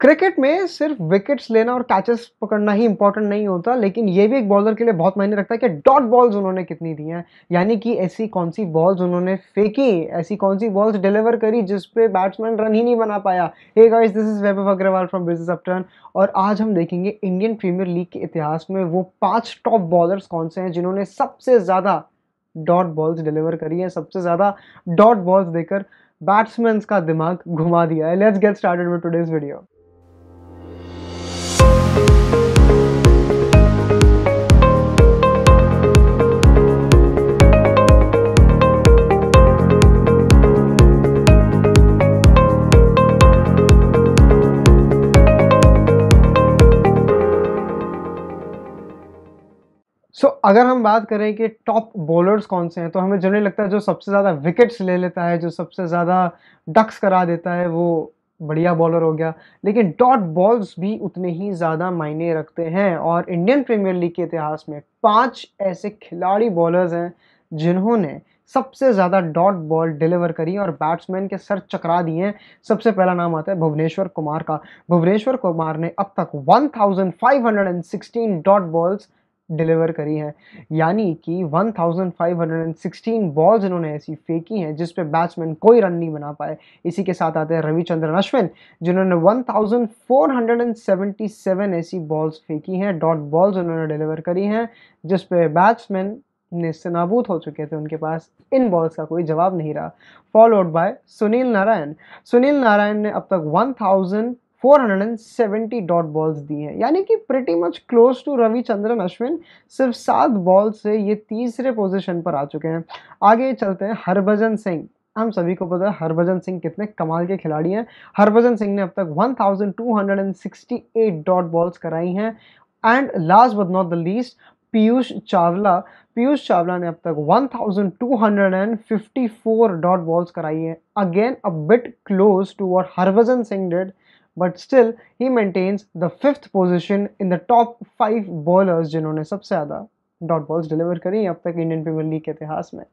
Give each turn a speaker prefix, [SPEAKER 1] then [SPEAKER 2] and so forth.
[SPEAKER 1] cricket में सिर्फ wickets लेना और कैचेस पकड़ना ही इंपॉर्टेंट नहीं होता लेकिन ये भी एक बॉलर के लिए बहुत मायने रखता है कि डॉट बॉल्स उन्होंने कितनी दी हैं यानी कि ऐसी कौन सी बॉल्स उन्होंने फेंकी ऐसी कौन सी बॉल्स डिलीवर करी जिस पे बैट्समैन रन ही नहीं बना पाया hey guys this is Vaibhav Agarwal from Business Upturn और आज हम देखेंगे इंडियन प्रीमियर लीग के इतिहास में वो पाँच टॉप बॉलर्स कौन से हैं जिन्होंने सबसे ज़्यादा डॉट बॉल्स डिलीवर करी हैं सबसे ज़्यादा डॉट बॉल्स देकर बैट्समैन का दिमाग घुमा दिया है let's get started with today's video so so, अगर हम बात करें कि टॉप बॉलर्स कौन से हैं तो हमें जनरली लगता है जो सबसे ज़्यादा विकेट्स ले लेता है जो सबसे ज़्यादा डक्स करा देता है वो बढ़िया बॉलर हो गया लेकिन डॉट बॉल्स भी उतने ही ज़्यादा मायने रखते हैं और इंडियन प्रीमियर लीग के इतिहास में पांच ऐसे खिलाड़ी बॉलर्स हैं जिन्होंने सबसे ज़्यादा डॉट बॉल डिलीवर करी और बैट्समैन के सर चकरा दिए हैं सबसे पहला नाम आता है भुवनेश्वर कुमार का भुवनेश्वर कुमार ने अब तक 1516 डॉट बॉल्स डिलीवर करी है यानी कि 1516 बॉल्स इन्होंने ऐसी फेंकी हैं जिस पे बैट्समैन कोई रन नहीं बना पाए इसी के साथ आते हैं रविचंद्रन अश्विन जिन्होंने 1477 ऐसी बॉल्स फेंकी हैं डॉट बॉल्स उन्होंने डिलीवर करी हैं जिस पे बैट्समैन नाबूद हो चुके थे उनके पास इन बॉल्स का कोई जवाब नहीं रहा फॉलोड बाय सुनील नारायण सुनील नारायण ने अब तक 1000 470 डॉट बॉल्स दी हैं यानी कि pretty much close to Ravichandran Ashwin सिर्फ सात बॉल से ये तीसरे पोजीशन पर आ चुके हैं आगे चलते हैं हरभजन सिंह हम सभी को पता है हरभजन सिंह कितने कमाल के खिलाड़ी हैं हरभजन सिंह ने अब तक 1268 डॉट बॉल्स कराई हैं and last but not the least Piyush Chawla Piyush Chawla ने अब तक 1254 डॉट बॉल्स कराई हैं again a bit close to what Harbhajan Singh did but still he maintains the fifth position in the top five bowlers जिन्होंने सबसे ज़्यादा डॉट बॉल्स डिलीवर करी अब तक इंडियन प्रीमियर लीग के इतिहास में